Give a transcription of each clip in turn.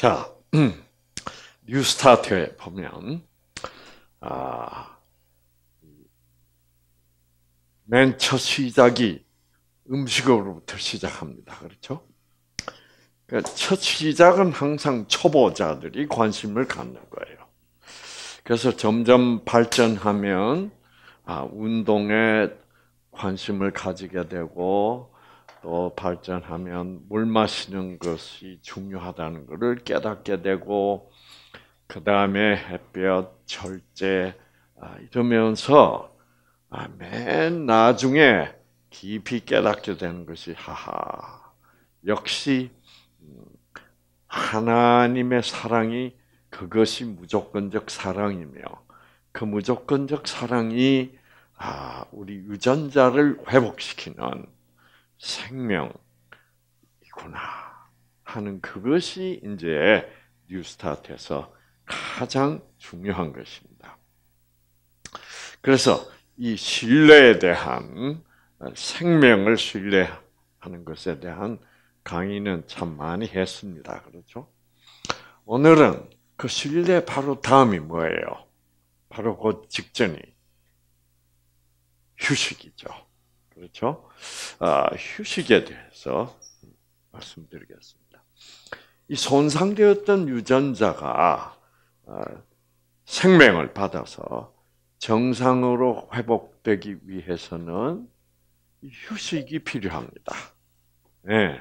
자, 음. 뉴스타트에 보면 아, 맨첫 시작이 음식으로부터 시작합니다. 그렇죠? 그러니까 첫 시작은 항상 초보자들이 관심을 갖는 거예요. 그래서 점점 발전하면 아, 운동에 관심을 가지게 되고 또 발전하면 물 마시는 것이 중요하다는 것을 깨닫게 되고 그 다음에 햇볕, 절제 아, 이러면서 아, 맨 나중에 깊이 깨닫게 되는 것이 하하 역시 음, 하나님의 사랑이 그것이 무조건적 사랑이며 그 무조건적 사랑이 아, 우리 유전자를 회복시키는 생명이구나 하는 그것이 이제 뉴스타트에서 가장 중요한 것입니다. 그래서 이 신뢰에 대한 생명을 신뢰하는 것에 대한 강의는 참 많이 했습니다. 그렇죠? 오늘은 그 신뢰 바로 다음이 뭐예요? 바로 그 직전이 휴식이죠. 그렇죠? 아, 휴식에 대해서 말씀드리겠습니다. 이 손상되었던 유전자가 아, 생명을 받아서 정상으로 회복되기 위해서는 휴식이 필요합니다. 네.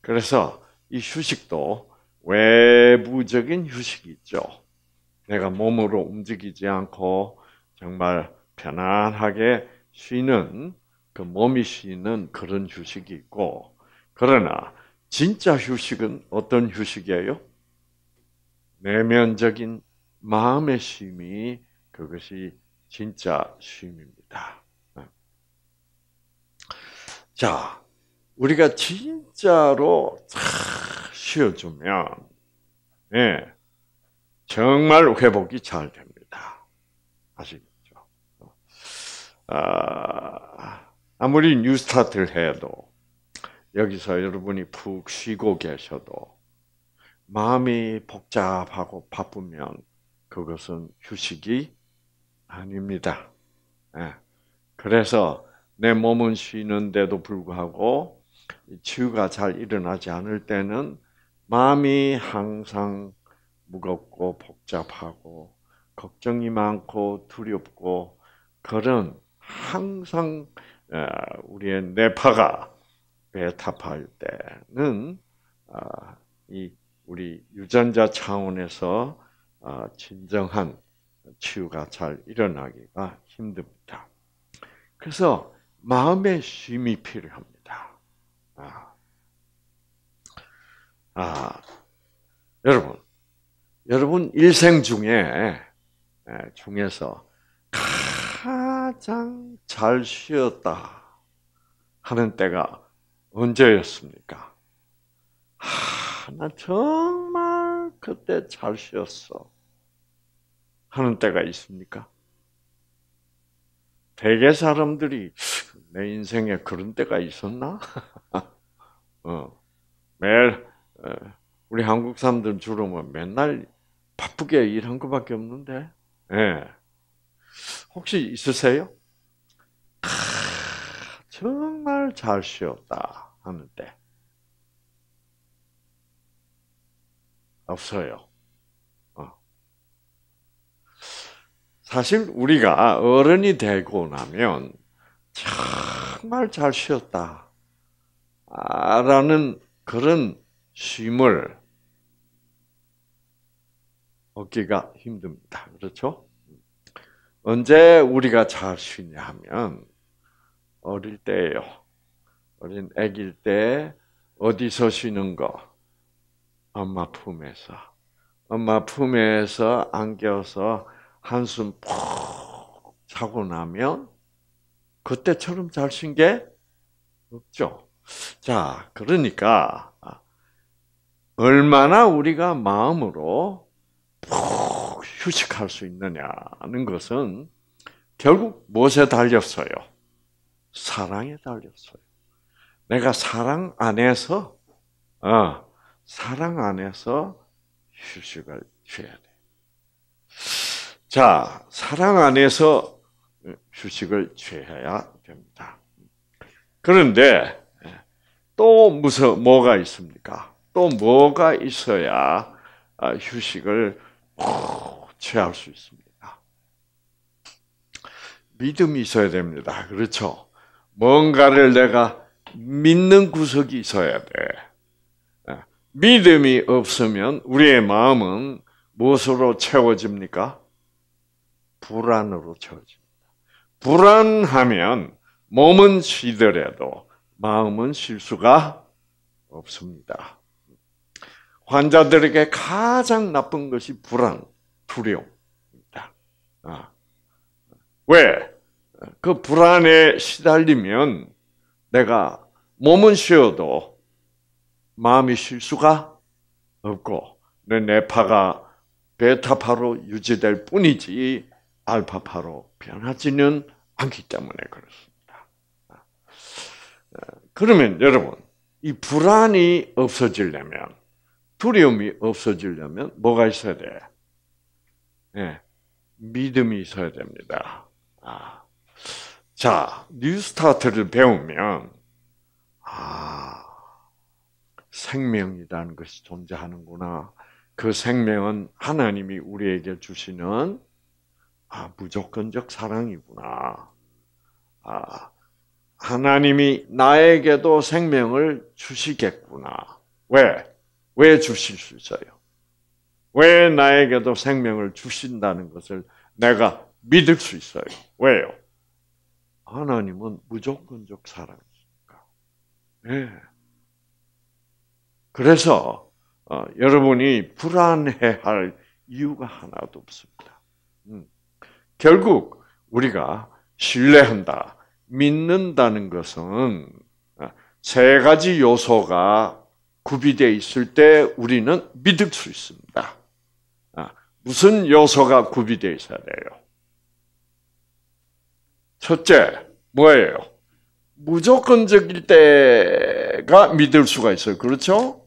그래서 이 휴식도 외부적인 휴식이 있죠. 내가 몸으로 움직이지 않고 정말 편안하게 쉬는 그 몸이 쉬는 그런 휴식이 있고 그러나 진짜 휴식은 어떤 휴식이에요? 내면적인 마음의 쉼이 그것이 진짜 쉼입니다. 자, 우리가 진짜로 쉬어주면, 네, 정말 회복이 잘 됩니다. 아시겠죠? 아, 아무리 뉴스타트를 해도 여기서 여러분이 푹 쉬고 계셔도 마음이 복잡하고 바쁘면 그것은 휴식이 아닙니다. 예. 그래서 내 몸은 쉬는데도 불구하고 치유가 잘 일어나지 않을 때는 마음이 항상 무겁고 복잡하고 걱정이 많고 두렵고 그런 항상 우리의 뇌파가 베타파일 때는 아, 이 우리 유전자 차원에서 아, 진정한 치유가 잘 일어나기가 힘듭니다. 그래서 마음의 쉼이 필요합니다. 아, 아 여러분, 여러분 일생 중에 중에서 가장 잘 쉬었다 하는 때가 언제였습니까? 하, 나 정말 그때 잘 쉬었어 하는 때가 있습니까? 대개 사람들이 내 인생에 그런 때가 있었나? 어, 매일 어, 우리 한국 사람들 주로 뭐 맨날 바쁘게 일한 것밖에 없는데, 예. 혹시 있으세요? 크, 정말 잘 쉬었다 하는데 없어요. 어. 사실 우리가 어른이 되고 나면 정말 잘 쉬었다 라는 그런 쉼을 얻기가 힘듭니다. 그렇죠? 언제 우리가 잘 쉬냐 하면 어릴 때예요. 어린 아기일 때 어디서 쉬는 거? 엄마 품에서. 엄마 품에서 안겨서 한숨 푹 자고 나면 그때처럼 잘 쉰 게 없죠. 자, 그러니까 얼마나 우리가 마음으로 푹 휴식할 수 있느냐는 것은 결국 무엇에 달렸어요? 사랑에 달렸어요. 내가 사랑 안에서 어, 사랑 안에서 휴식을 취해야 돼. 자, 사랑 안에서 휴식을 취해야 됩니다. 그런데 또 무슨 뭐가 있습니까? 또 뭐가 있어야 어, 휴식을 취할 수 있습니다. 믿음이 있어야 됩니다. 그렇죠? 뭔가를 내가 믿는 구석이 있어야 돼. 아, 믿음이 없으면 우리의 마음은 무엇으로 채워집니까? 불안으로 채워집니다. 불안하면 몸은 쉬더라도 마음은 쉴 수가 없습니다. 환자들에게 가장 나쁜 것이 불안. 두려움이다. 아. 왜? 그 불안에 시달리면 내가 몸은 쉬어도 마음이 쉴 수가 없고 내 내파가 베타파로 유지될 뿐이지 알파파로 변하지는 않기 때문에 그렇습니다. 아. 그러면 여러분 이 불안이 없어지려면 두려움이 없어지려면 뭐가 있어야 돼? 예, 믿음이 있어야 됩니다. 아. 자, 뉴스타트를 배우면 아, 생명이라는 것이 존재하는구나. 그 생명은 하나님이 우리에게 주시는 아, 무조건적 사랑이구나. 아, 하나님이 나에게도 생명을 주시겠구나. 왜? 왜 주실 수 있어요? 왜 나에게도 생명을 주신다는 것을 내가 믿을 수 있어요. 왜요? 하나님은 무조건적 사랑이니까. 예. 그래서 어, 여러분이 불안해할 이유가 하나도 없습니다. 음. 결국 우리가 신뢰한다, 믿는다는 것은 어, 세 가지 요소가 구비되어 있을 때 우리는 믿을 수 있습니다. 무슨 요소가 구비되어 있어야 돼요? 첫째, 뭐예요? 무조건적일 때가 믿을 수가 있어요. 그렇죠?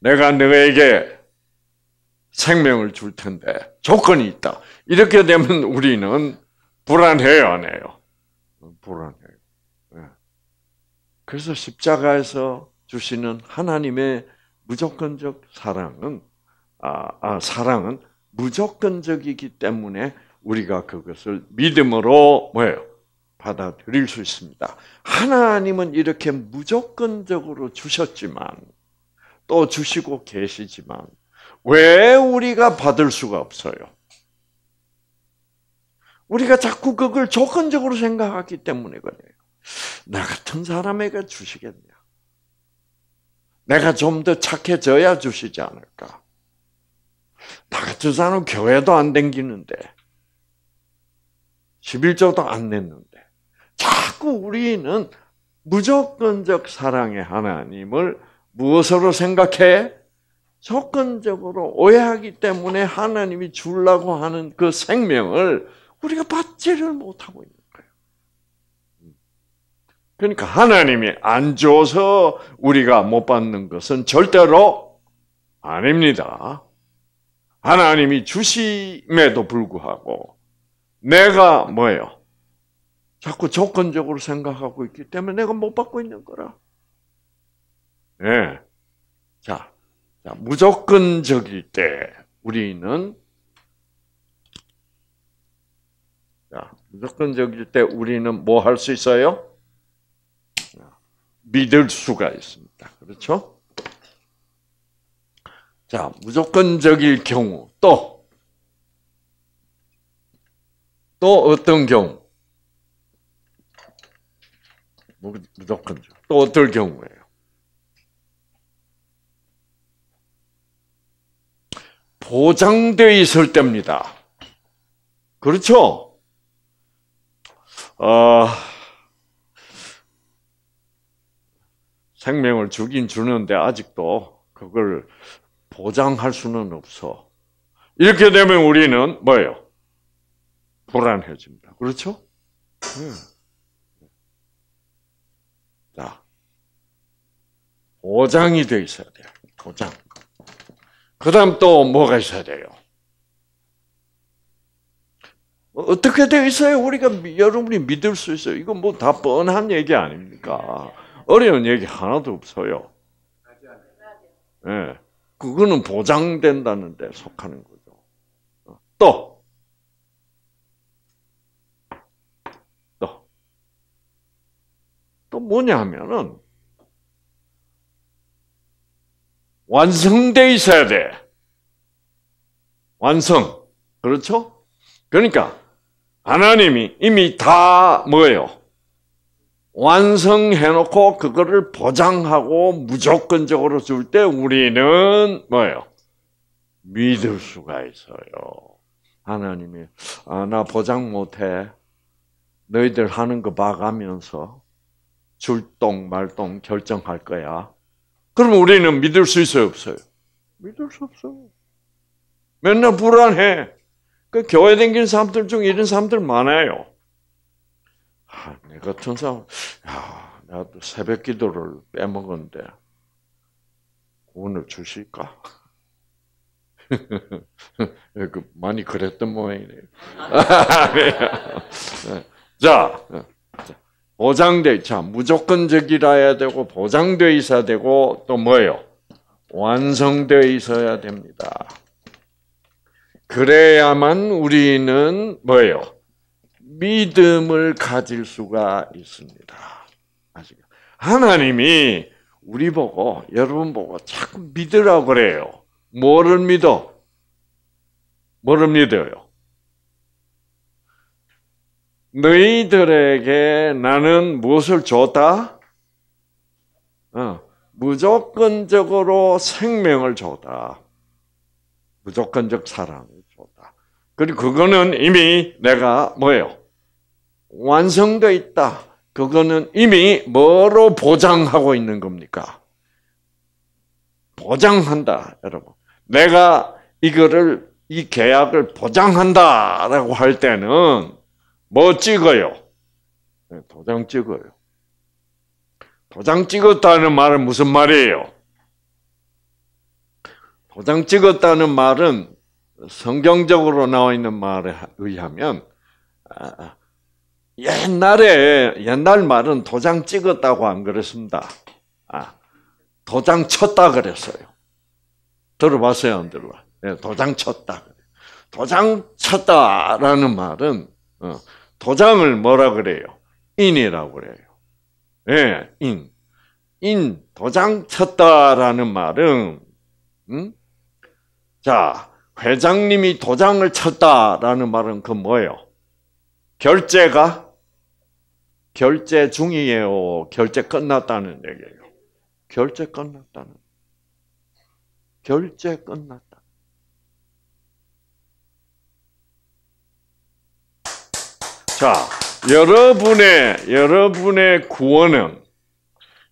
내가 너에게 생명을 줄 텐데 조건이 있다. 이렇게 되면 우리는 불안해요, 안 해요? 불안해요. 예. 그래서 십자가에서 주시는 하나님의 무조건적 사랑은 아, 아, 사랑은 무조건적이기 때문에 우리가 그것을 믿음으로 뭐예요? 받아들일 수 있습니다. 하나님은 이렇게 무조건적으로 주셨지만 또 주시고 계시지만 왜 우리가 받을 수가 없어요? 우리가 자꾸 그걸 조건적으로 생각하기 때문에 그래요. 나 같은 사람에게 주시겠냐? 내가 좀 더 착해져야 주시지 않을까? 나 같은 사람 교회도 안 댕기는데, 11조도 안 냈는데, 자꾸 우리는 무조건적 사랑의 하나님을 무엇으로 생각해? 조건적으로 오해하기 때문에 하나님이 주려고 하는 그 생명을 우리가 받지를 못하고 있는 거예요. 그러니까 하나님이 안 줘서 우리가 못 받는 것은 절대로 아닙니다. 하나님이 주심에도 불구하고 내가 뭐예요? 자꾸 조건적으로 생각하고 있기 때문에 내가 못 받고 있는 거라. 예. 네. 자, 자, 무조건적일 때 우리는 자, 무조건적일 때 우리는 뭐 할 수 있어요? 믿을 수가 있습니다. 그렇죠? 자, 무조건적일 경우 또 또 어떤 경우? 무조건적. 또 어떨 경우예요? 보장되어 있을 때입니다. 그렇죠? 어, 생명을 주긴 주는데 아직도 그걸 보장할 수는 없어. 이렇게 되면 우리는 뭐예요? 불안해집니다. 그렇죠? 네. 자, 보장이 돼 있어야 돼요. 보장. 그 다음 또 뭐가 있어야 돼요? 어떻게 돼 있어요? 우리가 여러분이 믿을 수 있어요. 이건 뭐다 뻔한 얘기 아닙니까? 어려운 얘기 하나도 없어요. 예. 네. 그거는 보장된다는 데 속하는 거죠. 어, 또, 또, 또 뭐냐 하면은, 완성돼 있어야 돼. 완성. 그렇죠? 그러니까, 하나님이 이미 다 뭐예요? 완성해놓고 그거를 보장하고 무조건적으로 줄 때 우리는 뭐예요? 믿을 수가 있어요. 하나님이 아, 나 보장 못해. 너희들 하는 거 봐가면서 줄동 말동 결정할 거야. 그럼 우리는 믿을 수 있어요, 없어요? 믿을 수 없어요. 맨날 불안해. 그 교회 댕니는 사람들 중 이런 사람들 많아요. 아, 내 같은 사람, 야, 나도 새벽 기도를 빼먹었는데, 오늘 주실까? 그 많이 그랬던 모양이네요. 자, 보장돼, 자, 무조건적이라야 해 되고, 보장돼 있어야 되고, 또 뭐예요? 완성되어 있어야 됩니다. 그래야만 우리는 뭐예요? 믿음을 가질 수가 있습니다. 아시죠? 하나님이 우리 보고 여러분 보고 자꾸 믿으라고 그래요. 뭐를 믿어? 뭐를 믿어요? 너희들에게 나는 무엇을 줬다? 어, 무조건적으로 생명을 줬다. 무조건적 사랑을 줬다. 그리고 그거는 이미 내가 뭐예요? 완성되어 있다. 그거는 이미 뭐로 보장하고 있는 겁니까? 보장한다, 여러분. 내가 이거를, 이 계약을 보장한다, 라고 할 때는 뭐 찍어요? 네, 도장 찍어요. 도장 찍었다는 말은 무슨 말이에요? 도장 찍었다는 말은 성경적으로 나와 있는 말에 의하면 아, 아, 옛날에 옛날 말은 도장 찍었다고 안 그랬습니다. 아, 도장 쳤다 그랬어요. 들어봤어요, 안 들어? 네, 예, 도장 쳤다. 도장 쳤다라는 말은 어, 도장을 뭐라 그래요? 인이라고 그래요. 예, 인. 인 도장 쳤다라는 말은 음? 자, 회장님이 도장을 쳤다라는 말은 그 뭐예요? 결제가 결제 중이에요. 결제 끝났다는 얘기예요. 결제 끝났다는. 결제 끝났다. 자, 여러분의 여러분의 구원은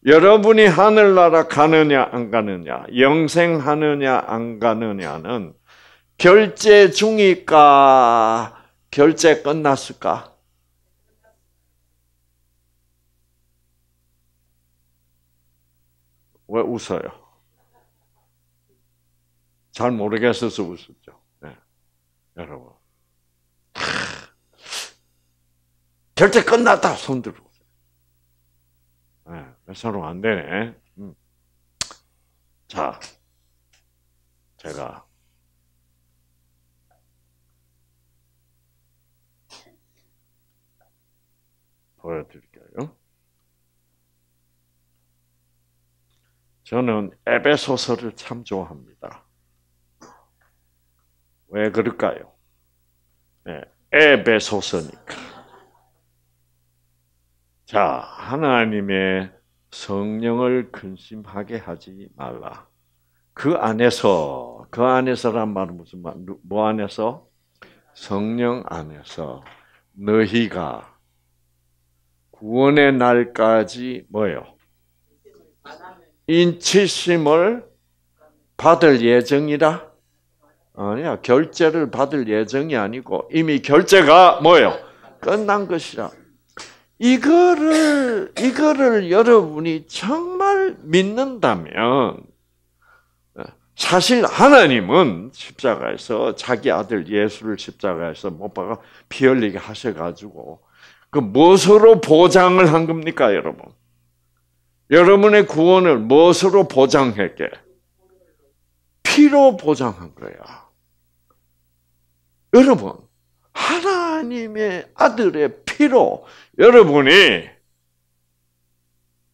여러분이 하늘나라 가느냐 안 가느냐, 영생하느냐 안 가느냐는 결제 중일까, 결제 끝났을까? 왜 웃어요? 잘 모르겠어서 웃었죠. 네. 여러분. 결제 끝났다! 손 들고. 네, 사람 안 되네. 음. 자, 제가 보여드릴 저는 에베소서를 참 좋아합니다. 왜 그럴까요? 네, 에베소서니까. 자, 하나님의 성령을 근심하게 하지 말라. 그 안에서, 그 안에서란 말은 무슨 말, 뭐 안에서? 성령 안에서 너희가 구원의 날까지 뭐요? 인치심을 받을 예정이라? 아니야. 결제를 받을 예정이 아니고 이미 결제가 뭐예요? 끝난 것이라. 이거를 이거를 여러분이 정말 믿는다면 사실 하나님은 십자가에서 자기 아들 예수를 십자가에서 못 박아 피 흘리게 하셔 가지고 그 무엇으로 보장을 한 겁니까, 여러분? 여러분의 구원을 무엇으로 보장했게? 피로 보장한 거야. 여러분, 하나님의 아들의 피로 여러분이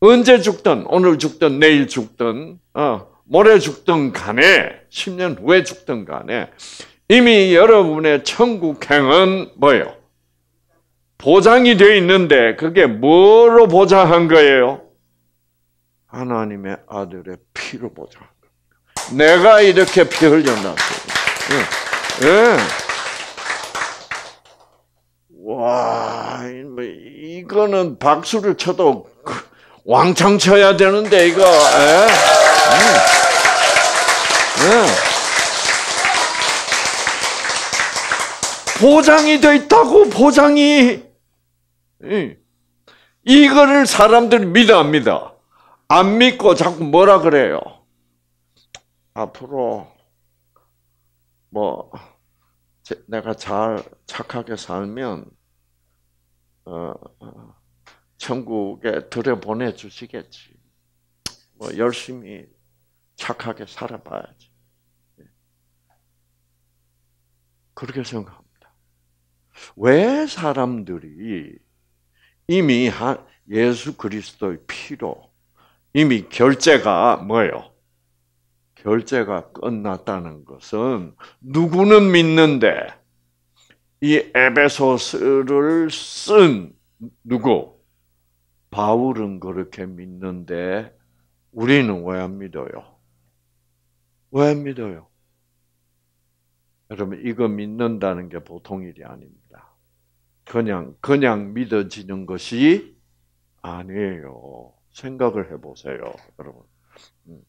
언제 죽든, 오늘 죽든, 내일 죽든, 어, 모레 죽든 간에, 10년 후에 죽든 간에, 이미 여러분의 천국행은 뭐예요? 보장이 되어 있는데, 그게 뭐로 보장한 거예요? 하나님의 아들의 피로 보자. 내가 이렇게 피 흘렸나? 예. 예. 와, 뭐 이거는 박수를 쳐도 그 왕창 쳐야 되는데 이거. 예. 보장이 돼 있다고 보장이. 이거를 사람들이 믿어 합니다. 안 믿고 자꾸 뭐라 그래요? 앞으로 뭐 내가 잘 착하게 살면 어, 어 천국에 들여 보내 주시겠지. 뭐 열심히 착하게 살아봐야지. 예. 그렇게 생각합니다. 왜 사람들이 이미 예수 그리스도의 피로 이미 결제가 뭐예요? 결제가 끝났다는 것은 누구는 믿는데 이 에베소스를 쓴 누구? 바울은 그렇게 믿는데 우리는 왜 안 믿어요? 왜 안 믿어요? 여러분 이거 믿는다는 게 보통 일이 아닙니다. 그냥 그냥 믿어지는 것이 아니에요. 생각을 해보세요, 여러분. 음.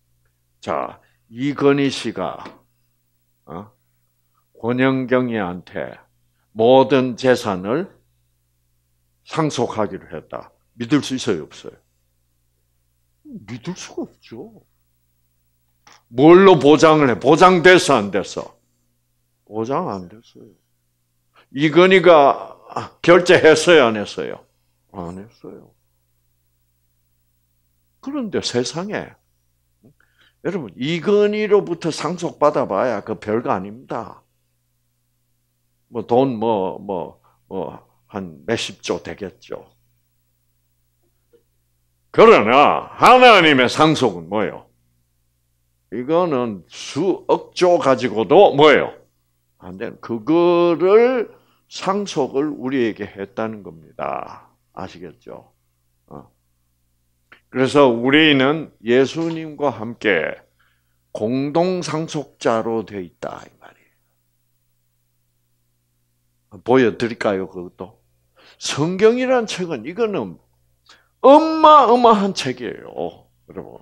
자, 이건희 씨가 어? 권영경이한테 모든 재산을 상속하기로 했다. 믿을 수 있어요, 없어요? 믿을 수가 없죠. 뭘로 보장을 해? 보장됐어, 안 됐어? 보장 안 됐어요. 이건희가 결제했어요, 안 했어요? 안 했어요. 그런데 세상에 여러분 이건희로부터 상속받아봐야 그 별거 아닙니다. 뭐 돈 뭐뭐뭐한 몇십조 되겠죠. 그러나 하나님의 상속은 뭐요 이거는 수억조 가지고도 뭐예요? 안 되는 그거를 상속을 우리에게 했다는 겁니다. 아시겠죠? 그래서 우리는 예수님과 함께 공동 상속자로 되어 있다 이 말이에요. 보여드릴까요 그것도? 성경이란 책은 이거는 어마어마한 책이에요, 여러분.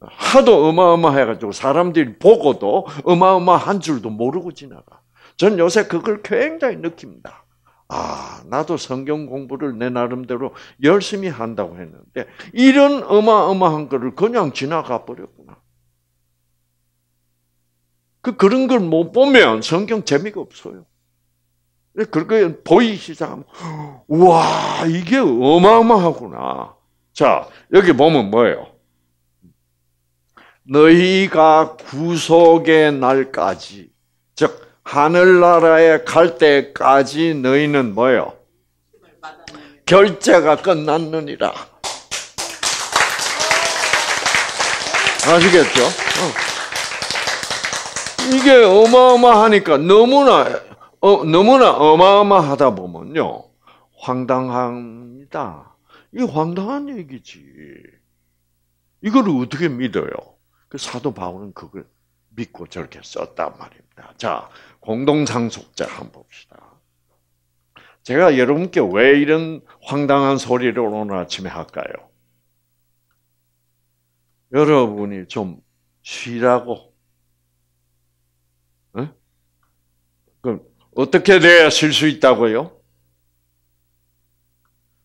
하도 어마어마해가지고 사람들이 보고도 어마어마한 줄도 모르고 지나가. 전 요새 그걸 굉장히 느낍니다. 아, 나도 성경 공부를 내 나름대로 열심히 한다고 했는데, 이런 어마어마한 거를 그냥 지나가 버렸구나. 그, 그런 걸 못 보면 성경 재미가 없어요. 그렇게 보이기 시작하면, 와, 이게 어마어마하구나. 자, 여기 보면 뭐예요? 너희가 구속의 날까지, 즉, 하늘나라에 갈 때까지 너희는 뭐요? 결제가 끝났느니라. 아시겠죠? 어. 이게 어마어마하니까 너무나 어, 너무나 어마어마하다 보면요 황당합니다. 이 황당한 얘기지. 이걸 어떻게 믿어요? 그 사도 바울은 그걸 믿고 저렇게 썼단 말입니다. 자, 공동상속자 한 번 봅시다. 제가 여러분께 왜 이런 황당한 소리를 오늘 아침에 할까요? 여러분이 좀 쉬라고. 네? 그럼 어떻게 돼야 쉴 수 있다고요?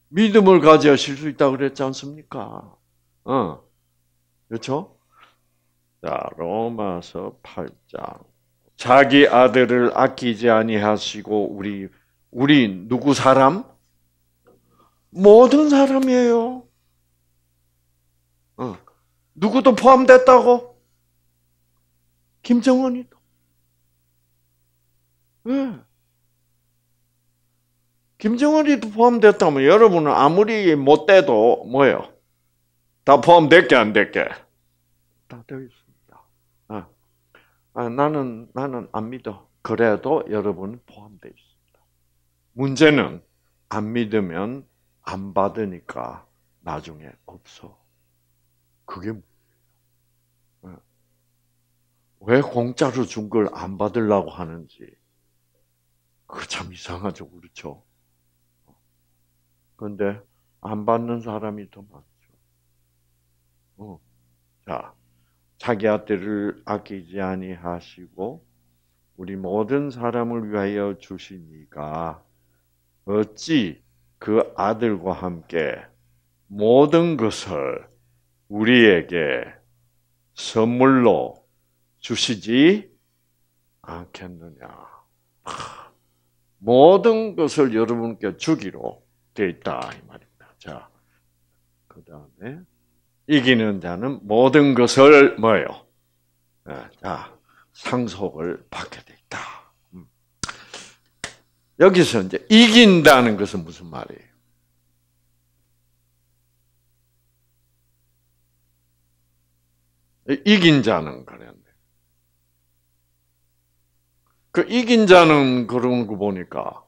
믿음을 가져야 쉴 수 있다고 그랬지 않습니까? 어. 그렇죠? 자, 로마서 8장. 자기 아들을 아끼지 아니하시고 우리 우리 누구 사람? 모든 사람이에요. 어. 누구도 포함됐다고? 김정은이도. 네. 김정은이도 포함됐다면 여러분은 아무리 못돼도 뭐예요? 다 포함됐게 안 됐게? 다 되어 있어. 아, 나는 나는 안 믿어. 그래도 여러분은 포함되 있습니다. 문제는 안 믿으면 안 받으니까 나중에 없어. 그게 아, 왜 공짜로 준 걸 안 받으려고 하는지 그 참 이상하죠, 그렇죠? 그런데 안 받는 사람이 더 많죠. 어. 자, 자기 아들을 아끼지 아니하시고 우리 모든 사람을 위하여 주시니까 어찌 그 아들과 함께 모든 것을 우리에게 선물로 주시지 않겠느냐. 모든 것을 여러분께 주기로 되어 있다. 이 말입니다. 자, 그 다음에 이기는 자는 모든 것을 뭐예요? 아, 자, 상속을 받게 돼다 음. 여기서 이제 이긴다는 것은 무슨 말이에요? 이긴 자는 그랬네. 그 이긴 자는 그런 거 보니까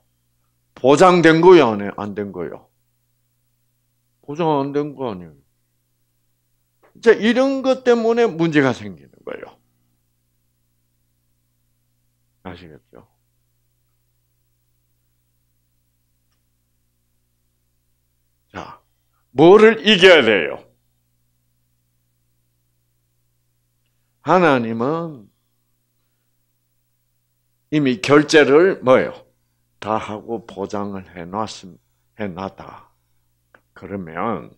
보장된 거요, 안 된 거요? 보장 안 된 거 아니에요? 이제 이런 것 때문에 문제가 생기는 거예요. 아시겠죠? 자, 뭐를 이겨야 돼요? 하나님은 이미 결제를 뭐예요? 다 하고 보장을 해놨 해놨다. 그러면,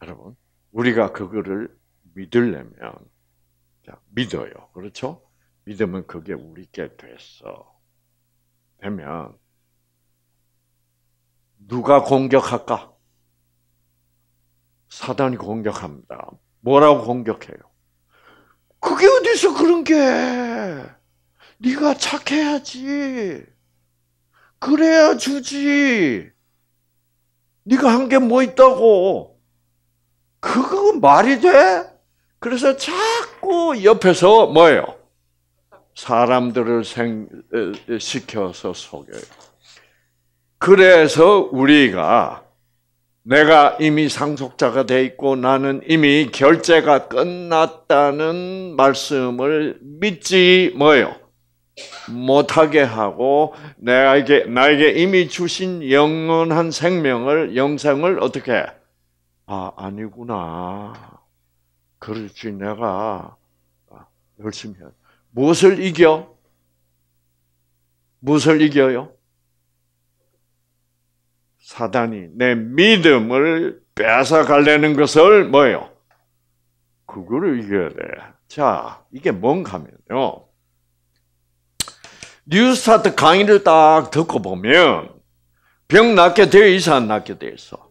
여러분, 우리가 그거를 믿으려면 자, 믿어요. 그렇죠? 믿으면 그게 우리께 됐어. 되면 누가 공격할까? 사단이 공격합니다. 뭐라고 공격해요? 그게 어디서 그런 게? 네가 착해야지. 그래야 주지. 네가 한 게 뭐 있다고? 그거 말이 돼? 그래서 자꾸 옆에서 뭐예요? 사람들을 생, 시켜서 속여요. 그래서 우리가 내가 이미 상속자가 돼 있고 나는 이미 결제가 끝났다는 말씀을 믿지 뭐요 못하게 하고 나에게 나에게 이미 주신 영원한 생명을 영생을 어떻게 해? 아, 아니구나. 그렇지, 내가 아, 열심히 해. 무엇을 이겨? 무엇을 이겨요? 사단이 내 믿음을 뺏어가려는 것을 뭐예요? 그거를 이겨야 돼. 자, 이게 뭔가 면요 뉴스타트 강의를 딱 듣고 보면 병 낫게 되어 있어, 안 낫게 되어 있어?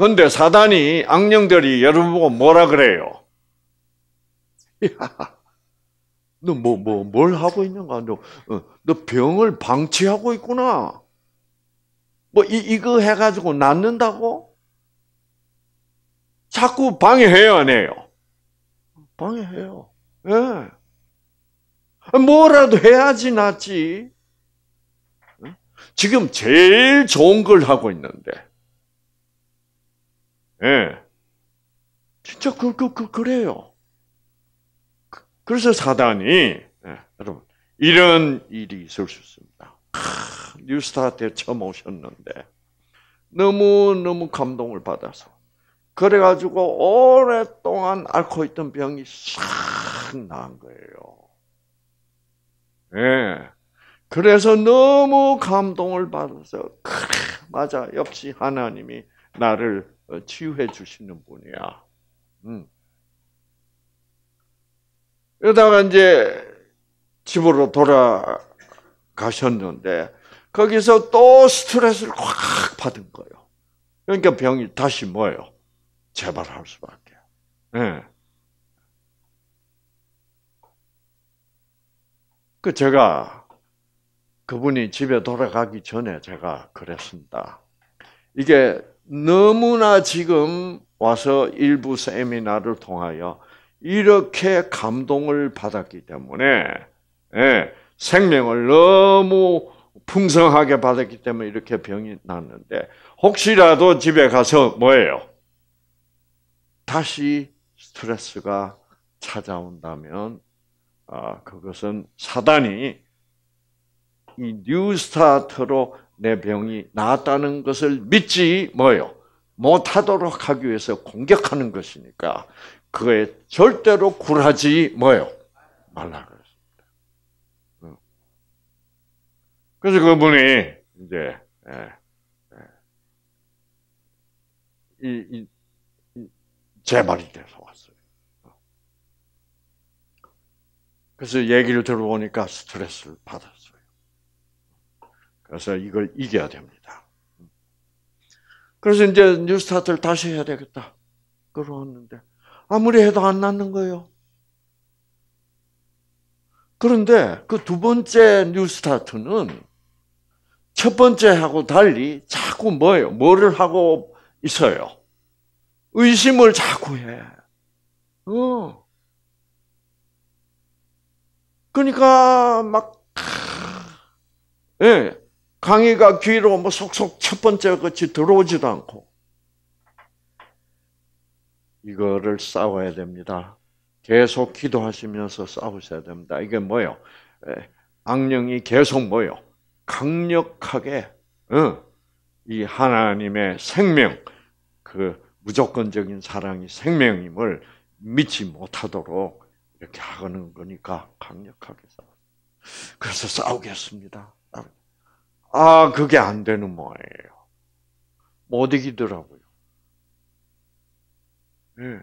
근데 사단이 악령들이 여러분 보고 뭐라 그래요? 너 뭐 뭐 뭘 하고 있는가? 너, 어, 너 병을 방치하고 있구나. 뭐 이, 이거 해가지고 낫는다고? 자꾸 방해해요, 안 해요? 방해해요. 예. 뭐라도 해야지 낫지. 지금 제일 좋은 걸 하고 있는데. 예. 진짜 그, 그, 그, 그래요. 그, 래서 사단이, 예, 여러분, 이런 일이 있을 수 있습니다. 뉴스타트에 처음 오셨는데, 너무너무 감동을 받아서. 그래가지고 오랫동안 앓고 있던 병이 싹 나은 거예요. 예. 그래서 너무 감동을 받아서, 그 맞아. 역시 하나님이 나를 어, 치유해 주시는 분이야. 음. 이러다가 이제 집으로 돌아가셨는데 거기서 또 스트레스를 확 받은 거예요. 그러니까 병이 다시 뭐예요? 재발할 수밖에. 네. 그 제가 그분이 집에 돌아가기 전에 제가 그랬습니다. 이게 너무나 지금 와서 일부 세미나를 통하여 이렇게 감동을 받았기 때문에 예, 생명을 너무 풍성하게 받았기 때문에 이렇게 병이 났는데 혹시라도 집에 가서 뭐예요? 다시 스트레스가 찾아온다면 아, 그것은 사단이 이 뉴스타트로 내 병이 나았다는 것을 믿지 뭐요 못하도록 하기 위해서 공격하는 것이니까 그에 절대로 굴하지 뭐요 말라 그랬습니다. 음. 그래서 그분이 이제 예, 예. 이, 이재이 돼서 왔어요. 어. 그래서 얘기를 들어보니까 스트레스를 받았어요. 그래서 이걸 이겨야 됩니다. 그래서 이제 뉴스타트를 다시 해야 되겠다. 그러는데 아무리 해도 안 낫는 거예요. 그런데 그 두 번째 뉴스타트는 첫 번째하고 달리 자꾸 뭐예요? 뭐를 하고 있어요? 의심을 자꾸 해. 어. 그러니까 막 예. 강의가 귀로 뭐 속속 첫 번째 같이 들어오지도 않고 이거를 싸워야 됩니다. 계속 기도하시면서 싸우셔야 됩니다. 이게 뭐요? 악령이 계속 뭐요? 강력하게 응, 어, 이 하나님의 생명, 그 무조건적인 사랑이 생명임을 믿지 못하도록 이렇게 하는 거니까 강력하게 싸워. 그래서 싸우겠습니다. 아, 그게 안 되는 모양이에요. 못 이기더라고요. 예.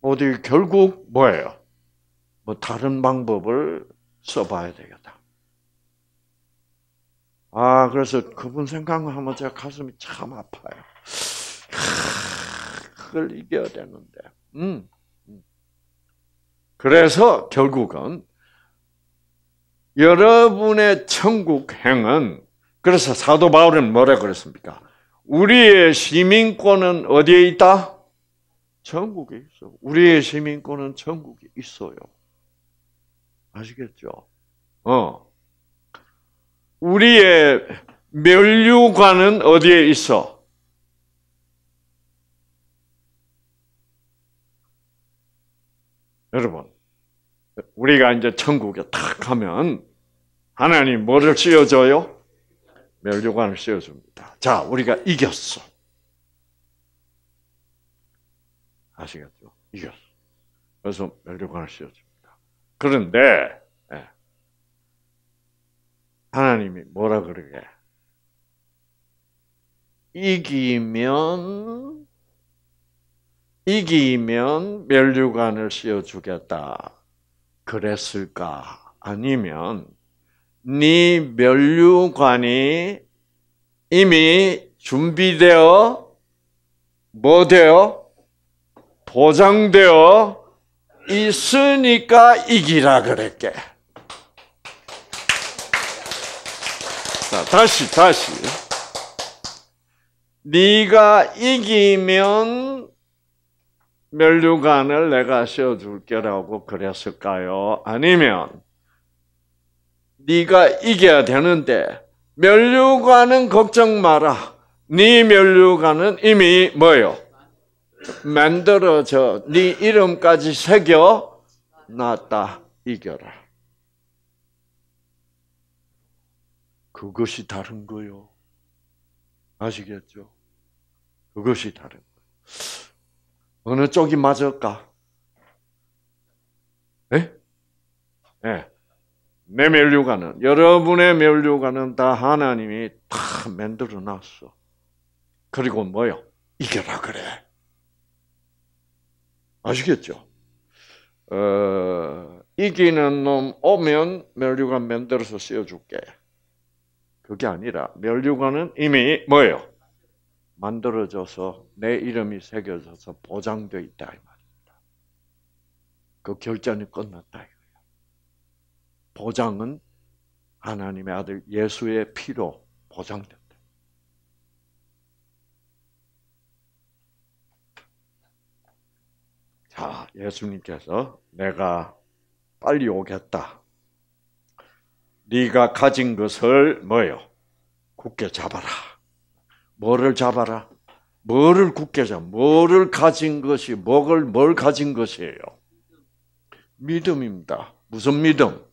어디 결국 뭐예요? 뭐 다른 방법을 써봐야 되겠다. 아 그래서 그분 생각하면 제가 가슴이 참 아파요. 그걸 이겨야 되는데. 음. 음. 그래서 결국은 여러분의 천국행은 그래서 사도 바울은 뭐라 그랬습니까? 우리의 시민권은 어디에 있다? 천국에 있어. 우리의 시민권은 천국에 있어요. 아시겠죠? 어. 우리의 멸류관은 어디에 있어? 여러분, 우리가 이제 천국에 탁 하면 하나님 뭐를 씌워줘요? 멸류관을 씌워줍니다. 자, 우리가 이겼어. 아시겠죠? 이겼어. 그래서 멸류관을 씌워줍니다. 그런데 예. 하나님이 뭐라 그러게? 이기면 이기면 멸류관을 씌워주겠다. 그랬을까? 아니면 네면류관이 이미 준비되어 뭐 되어 보장되어 있으니까 이기라 그랬게. 자, 다시 다시. 네가 이기면 멸류관을 내가 씌워줄 게라고 그랬을까요? 아니면 네가 이겨야 되는데 멸류관은 걱정 마라. 네 멸류관은 이미 뭐요? 만들어져 네 이름까지 새겨 놨다. 이겨라. 그것이 다른 거요. 아시겠죠? 그것이 다른 거예요. 어느 쪽이 맞을까? 예? 네? 네. 내 멸류관은 여러분의 멸류관은 다 하나님이 다 만들어 놨어. 그리고 뭐요? 이겨라 그래. 아시겠죠? 어, 이기는 놈 오면 멸류관 만들어서 씌워줄게. 그게 아니라 멸류관은 이미 뭐예요? 만들어져서 내 이름이 새겨져서 보장돼 있다 이 말입니다. 그 결전이 끝났다. 보장은 하나님의 아들 예수의 피로 보장된다. 자, 예수님께서 내가 빨리 오겠다. 네가 가진 것을 뭐요? 굳게 잡아라. 뭐를 잡아라? 뭐를 굳게 잡? 뭐를 가진 것이 뭐뭘 가진 것이에요? 믿음입니다. 무슨 믿음?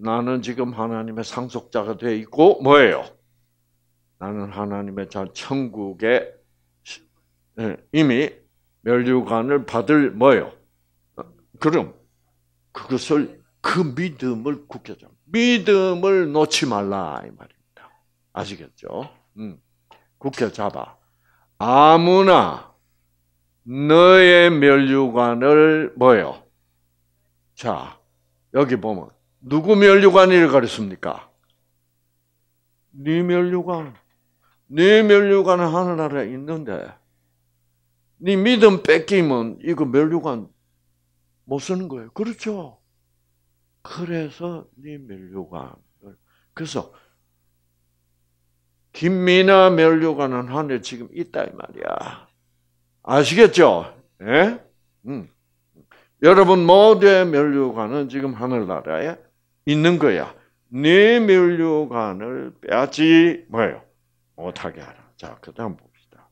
나는 지금 하나님의 상속자가 되어 있고 뭐예요? 나는 하나님의 천국에 예, 이미 멸류관을 받을 뭐예요? 어, 그럼 그것을 그 믿음을 굳혀줘. 믿음을 놓지 말라 이 말입니다. 아시겠죠? 음. 굳혀 잡아. 아무나 너의 멸류관을 뭐요? 자 여기 보면 누구 면류관이를 가르칩니까? 네 면류관. 네 면류관은 하늘나라에 있는데 네 믿음 뺏기면 이거 면류관 못 쓰는 거예요. 그렇죠? 그래서 네 면류관. 그래서 김미나 면류관은 하늘 지금 있다 이 말이야. 아시겠죠? 예? 음. 여러분 모두의 면류관은 지금 하늘나라에 있는 거야. 내 네 멸류관을 빼앗지 뭐예요? 못하게 하라. 자, 그다음 봅시다.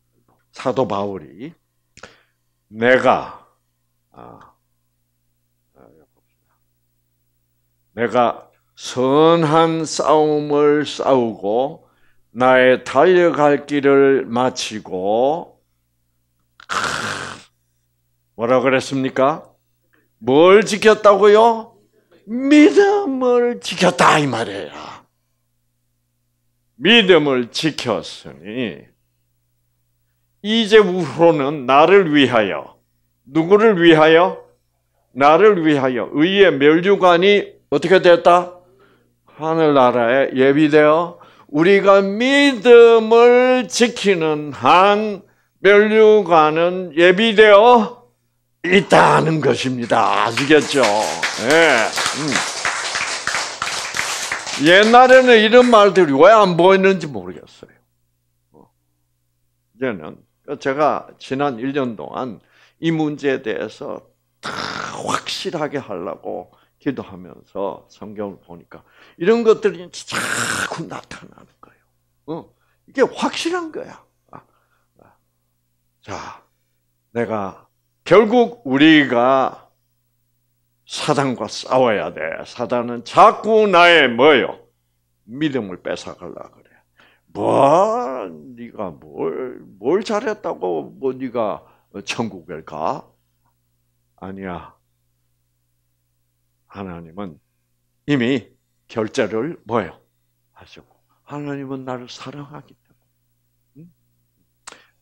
사도 바울이 내가 아, 아 내가 선한 싸움을 싸우고 나의 달려갈 길을 마치고 뭐라 그랬습니까? 뭘 지켰다고요? 믿음을 지켰다 이 말이에요. 믿음을 지켰으니 이제 후로는 나를 위하여 누구를 위하여 나를 위하여 의의 멸류관이 어떻게 됐다? 하늘나라에 예비되어 우리가 믿음을 지키는 한 멸류관은 예비되어 있다는 것입니다. 아시겠죠? 예. 음. 옛날에는 이런 말들이 왜 안 보였는지 모르겠어요. 뭐. 이제는 그 제가 지난 1년 동안 이 문제에 대해서 확실하게 하려고 기도하면서 성경을 보니까 이런 것들이 자꾸 나타나는 거예요. 어? 이게 확실한 거야. 아, 아. 자, 내가 결국 우리가 사단과 싸워야 돼. 사단은 자꾸 나의 뭐요? 믿음을 뺏어가려 그래. 뭐 네가 뭘뭘 잘했다고 뭐 네가 천국에 가? 아니야. 하나님은 이미 결제를 뭐요? 하셨고 하나님은 나를 사랑하기 때문에.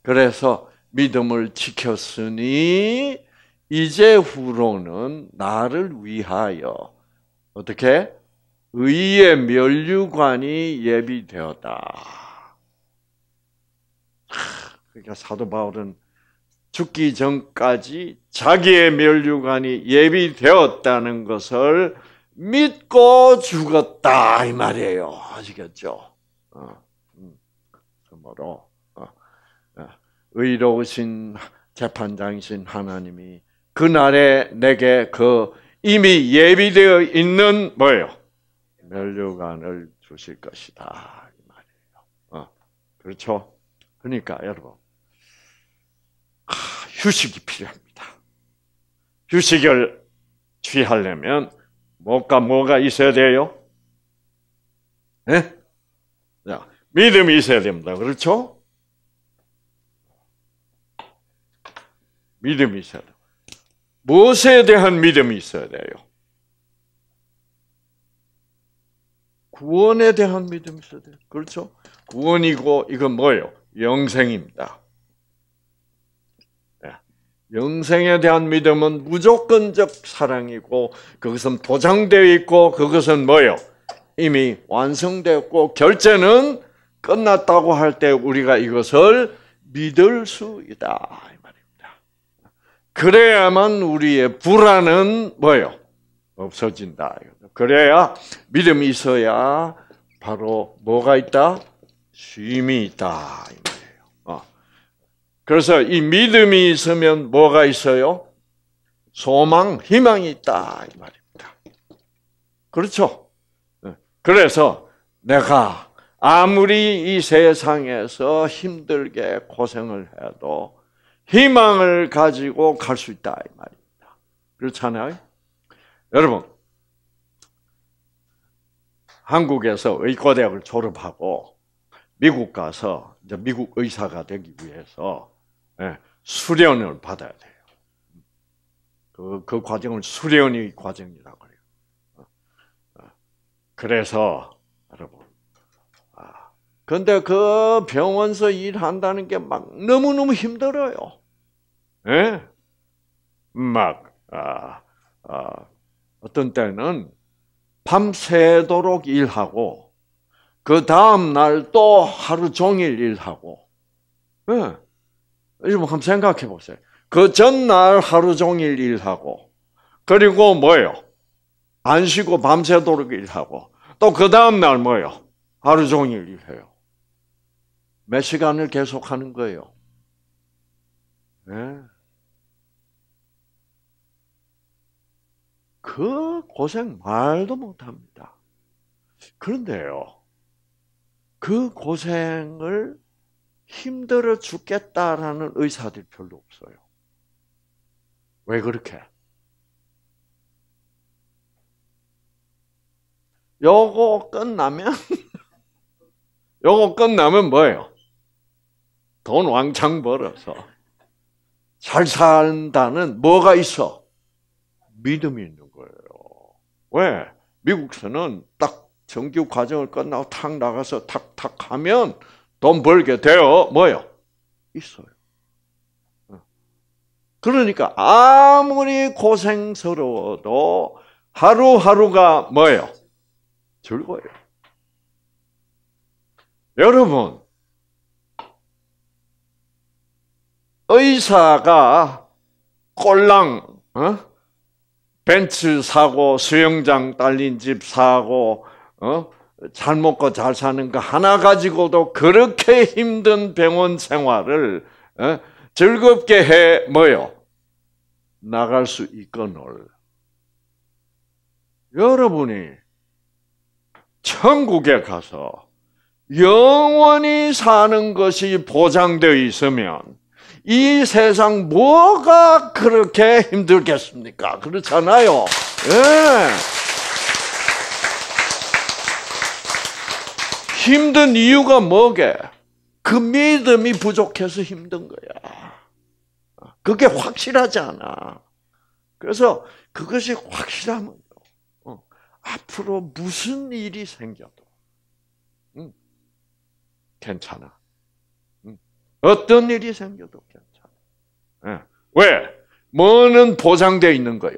그래서 믿음을 지켰으니 이제 후로는 나를 위하여 어떻게 의의 멸류관이 예비되었다. 그러니까 사도 바울은 죽기 전까지 자기의 면류관이 예비되었다는 것을 믿고 죽었다 이 말이에요. 아시겠죠? 어, 음, 그러로 의로우신 재판장이신 하나님이 그날에 내게 그 이미 예비되어 있는 뭐예요? 멸류관을 주실 것이다. 이 말이에요. 어, 그렇죠? 그러니까 여러분 아, 휴식이 필요합니다. 휴식을 취하려면 뭐가 뭐가 있어야 돼요? 네? 자, 믿음이 있어야 됩니다. 그렇죠? 믿음이 있어야 돼요. 무엇에 대한 믿음이 있어야 돼요? 구원에 대한 믿음이 있어야 돼요. 그렇죠? 구원이고 이건 뭐예요? 영생입니다. 네. 영생에 대한 믿음은 무조건적 사랑이고 그것은 보장되어 있고 그것은 뭐예요? 이미 완성되었고 결제는 끝났다고 할 때 우리가 이것을 믿을 수 있다. 그래야만 우리의 불안은 뭐예요? 없어진다. 그래야 믿음이 있어야 바로 뭐가 있다? 쉼이 있다. 어. 그래서 이 믿음이 있으면 뭐가 있어요? 소망, 희망이 있다. 이 말입니다. 그렇죠? 네. 그래서 내가 아무리 이 세상에서 힘들게 고생을 해도 희망을 가지고 갈 수 있다 이 말입니다. 그렇잖아요. 여러분 한국에서 의과대학을 졸업하고 미국 가서 이제 미국 의사가 되기 위해서 예, 수련을 받아야 돼요. 그, 그 과정을 수련의 과정이라고 해요. 어, 어. 그래서 근데 그 병원서 일한다는 게 막 너무너무 힘들어요. 예? 막, 아, 아, 어떤 때는 밤새도록 일하고, 그 다음날 또 하루 종일 일하고, 예. 이거 뭐 한번 생각해 보세요. 그 전날 하루 종일 일하고, 그리고 뭐예요? 안 쉬고 밤새도록 일하고, 또 그 다음날 뭐예요? 하루 종일 일해요. 몇 시간을 계속하는 거예요? 네. 그 고생 말도 못합니다. 그런데요, 그 고생을 힘들어 죽겠다라는 의사들 별로 없어요. 왜 그렇게? 요거 끝나면, 요거 끝나면 뭐예요? 돈 왕창 벌어서 잘 산다는 뭐가 있어? 믿음이 있는 거예요. 왜? 미국에서는 딱 정규 과정을 끝나고 탁 나가서 탁탁 하면 돈 벌게 돼요. 뭐요? 있어요. 어. 그러니까 아무리 고생스러워도 하루하루가 뭐예요? 즐거워요. 여러분, 의사가 꼴랑 어? 벤츠 사고 수영장 딸린 집 사고 어? 잘 먹고 잘 사는 거 하나 가지고도 그렇게 힘든 병원 생활을 어? 즐겁게 해 뭐요 나갈 수 있거늘 여러분이 천국에 가서 영원히 사는 것이 보장되어 있으면 이 세상 뭐가 그렇게 힘들겠습니까? 그렇잖아요. 예. 힘든 이유가 뭐게? 그 믿음이 부족해서 힘든 거야. 그게 확실하지 않아. 그래서 그것이 확실하면 어, 앞으로 무슨 일이 생겨도 응, 음, 괜찮아. 응, 음, 어떤 일이 생겨도 예. 왜? 뭐는 보장되어 있는 거요.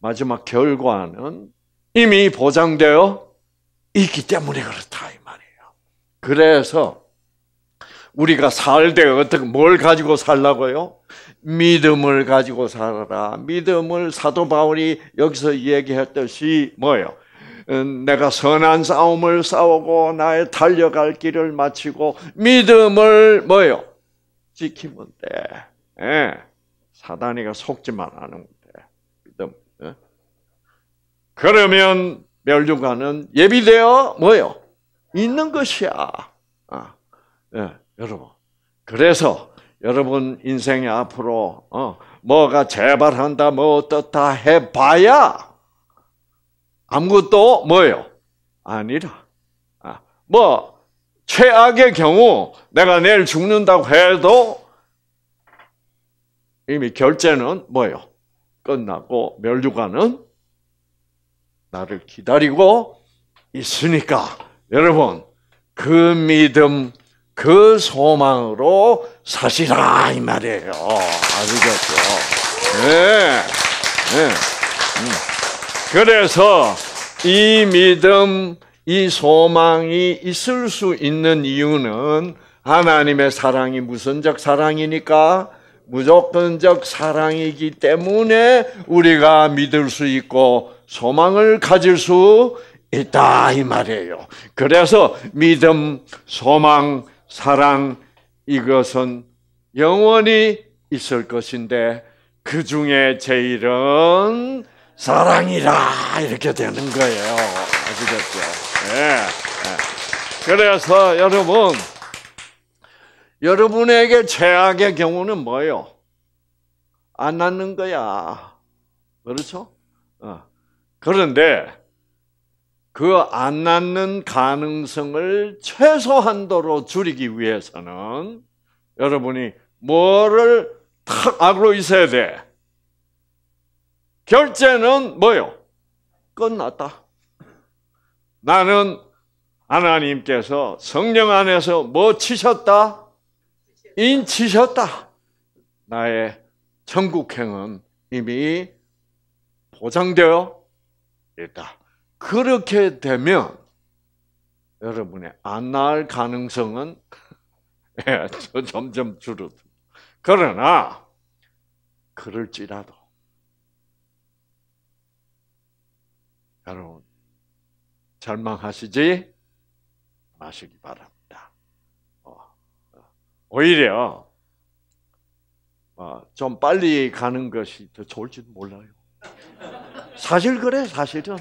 마지막 결과는 이미 보장되어 있기 때문에 그렇다 이 말이에요. 그래서 우리가 살 때 어떻게 뭘 가지고 살라고요? 믿음을 가지고 살아라. 믿음을 사도 바울이 여기서 얘기했듯이 뭐예요? 어, 내가 선한 싸움을 싸우고 나의 달려갈 길을 마치고 믿음을 뭐요? 예 지키면 돼. 예, 사단이가 속지만 않은 거예 믿음. 예? 그러면 멸류관은 예비되어 뭐요? 있는 것이야. 아, 예, 여러분. 그래서 여러분 인생에 앞으로 어, 뭐가 재발한다, 뭐 어떻다 해봐야 아무것도 뭐요? 아니라. 아, 뭐 최악의 경우 내가 내일 죽는다고 해도 이미 결제는 뭐예요? 끝나고 멸류관은 나를 기다리고 있으니까 여러분 그 믿음 그 소망으로 사시라 이 말이에요. 아시겠죠? 네. 네. 음. 그래서 이 믿음 이 소망이 있을 수 있는 이유는 하나님의 사랑이 무선적 사랑이니까 무조건적 사랑이기 때문에 우리가 믿을 수 있고 소망을 가질 수 있다 이 말이에요. 그래서 믿음, 소망, 사랑 이것은 영원히 있을 것인데 그 중에 제일은 사랑이라 이렇게 되는 거예요. 아시겠죠? 예. 네. 그래서 여러분 여러분에게 최악의 경우는 뭐예요? 안 낳는 거야. 그렇죠? 어. 그런데 그 안 낳는 가능성을 최소한도로 줄이기 위해서는 여러분이 뭐를 탁 알고 있어야 돼. 결제는 뭐요? 끝났다. 나는 하나님께서 성령 안에서 뭐 치셨다? 인치셨다. 나의 천국행은 이미 보장되어 있다. 그렇게 되면 여러분의 안날 가능성은 예, 점점 줄어듭 그러나 그럴지라도 여러분 절망하시지 마시기 바랍니다. 오히려 어, 좀 빨리 가는 것이 더 좋을지도 몰라요. 사실 그래 사실은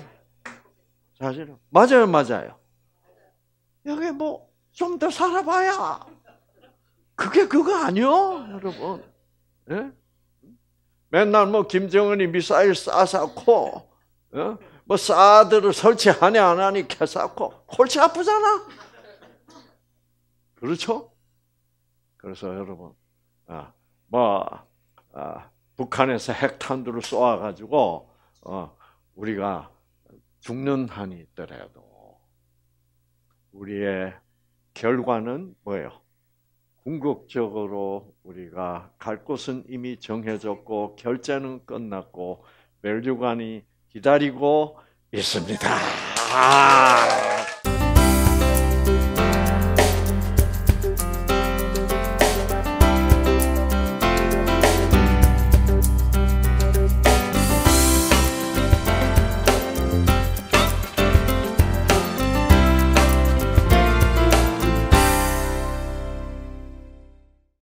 사실은 맞아요 맞아요. 여기 뭐 좀 더 살아봐야 그게 그거 아니요 여러분. 예? 맨날 뭐 김정은이 미사일 쏴사고 예? 뭐 사드를 설치하냐 안 하니 개사고 골치 아프잖아. 그렇죠? 그래서 여러분, 어, 뭐 어, 북한에서 핵탄두를 쏘아가지고 어, 우리가 죽는 한이 있더라도 우리의 결과는 뭐예요? 궁극적으로 우리가 갈 곳은 이미 정해졌고 결제는 끝났고 멸류관이 기다리고 있습니다.